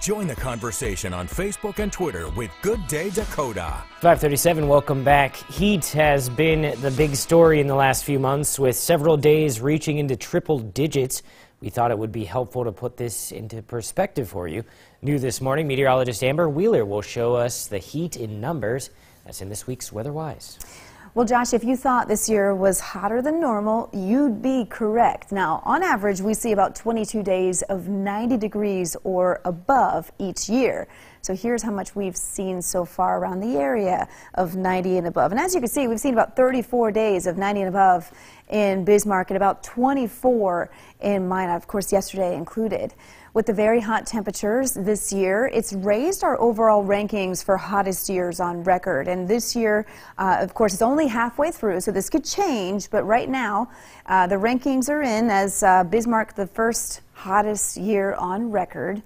Join the conversation on Facebook and Twitter with Good Day Dakota. 537, welcome back. Heat has been the big story in the last few months, with several days reaching into triple digits. We thought it would be helpful to put this into perspective for you. New this morning, meteorologist Amber Wheeler will show us the heat in numbers. That's in this week's WeatherWise. Well, Josh, if you thought this year was hotter than normal, you'd be correct. Now, on average, we see about 22 days of 90 degrees or above each year. So here's how much we've seen so far around the area of 90 and above. And as you can see, we've seen about 34 days of 90 and above in Bismarck and about 24 in Minot, of course, yesterday included. With the very hot temperatures this year, it's raised our overall rankings for hottest years on record. And this year, uh, of course, it's only halfway through, so this could change. But right now, uh, the rankings are in as uh, Bismarck the first hottest year on record.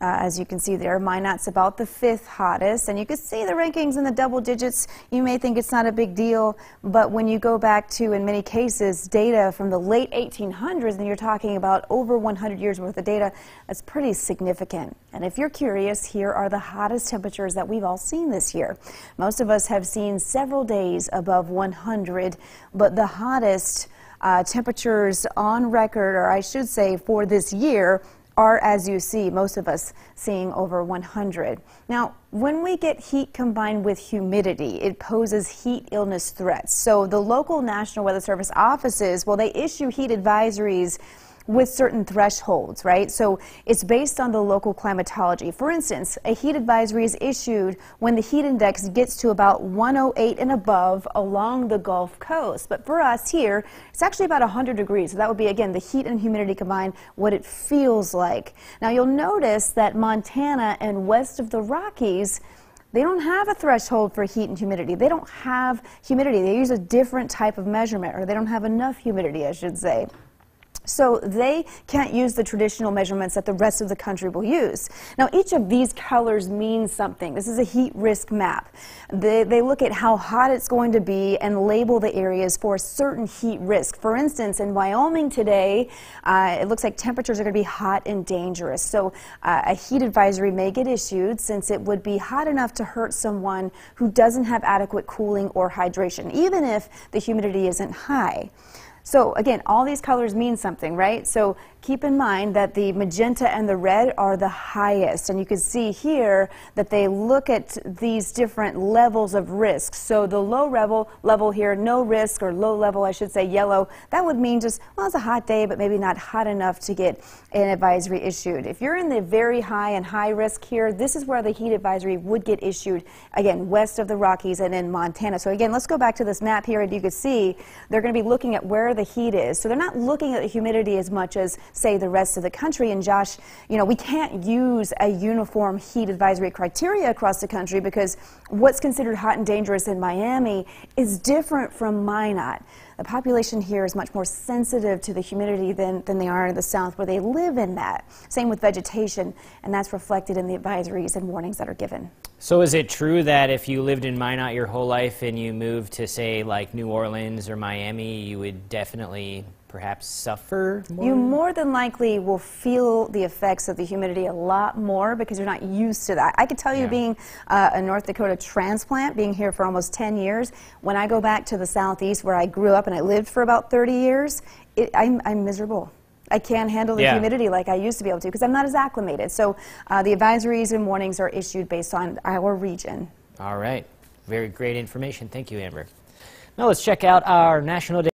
Uh, as you can see there, Minot's about the fifth hottest. And you can see the rankings in the double digits. You may think it's not a big deal, but when you go back to, in many cases, data from the late 1800s, and you're talking about over 100 years worth of data, that's pretty significant. And if you're curious, here are the hottest temperatures that we've all seen this year. Most of us have seen several days above 100, but the hottest uh, temperatures on record, or I should say for this year, are, as you see, most of us seeing over 100. Now, when we get heat combined with humidity, it poses heat illness threats. So the local National Weather Service offices, well, they issue heat advisories with certain thresholds, right? So it's based on the local climatology. For instance, a heat advisory is issued when the heat index gets to about 108 and above along the Gulf Coast. But for us here, it's actually about 100 degrees. So that would be, again, the heat and humidity combined, what it feels like. Now you'll notice that Montana and west of the Rockies, they don't have a threshold for heat and humidity. They don't have humidity. They use a different type of measurement, or they don't have enough humidity, I should say. So they can't use the traditional measurements that the rest of the country will use. Now, each of these colors means something. This is a heat risk map. They, they look at how hot it's going to be and label the areas for a certain heat risk. For instance, in Wyoming today, uh, it looks like temperatures are going to be hot and dangerous. So uh, a heat advisory may get issued since it would be hot enough to hurt someone who doesn't have adequate cooling or hydration, even if the humidity isn't high. So again, all these colors mean something, right? So keep in mind that the magenta and the red are the highest. And you can see here that they look at these different levels of risk. So the low level, level here, no risk, or low level, I should say, yellow, that would mean just, well, it's a hot day, but maybe not hot enough to get an advisory issued. If you're in the very high and high risk here, this is where the heat advisory would get issued, again, west of the Rockies and in Montana. So again, let's go back to this map here, and you can see they're going to be looking at where the heat is. So they're not looking at the humidity as much as say, the rest of the country. And Josh, you know, we can't use a uniform heat advisory criteria across the country because what's considered hot and dangerous in Miami is different from Minot. The population here is much more sensitive to the humidity than, than they are in the South where they live in that. Same with vegetation, and that's reflected in the advisories and warnings that are given. So is it true that if you lived in Minot your whole life and you moved to say like New Orleans or Miami, you would definitely perhaps suffer more? You more than likely will feel the effects of the humidity a lot more because you're not used to that. I could tell you being uh, a North Dakota transplant, being here for almost 10 years, when I go back to the southeast where I grew up and I lived for about 30 years, it, I'm, I'm miserable. I can't handle the yeah. humidity like I used to be able to because I'm not as acclimated. So uh, the advisories and warnings are issued based on our region. All right. Very great information. Thank you, Amber. Now let's check out our National